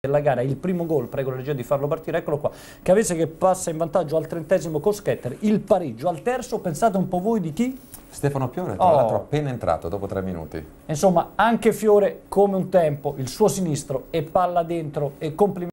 della gara, il primo gol, prego la regia di farlo partire, eccolo qua, Cavese che passa in vantaggio al trentesimo con Schetter, il pareggio al terzo, pensate un po' voi di chi? Stefano Fiore, tra oh. l'altro appena entrato dopo tre minuti. Insomma, anche Fiore come un tempo, il suo sinistro e palla dentro e complimenti.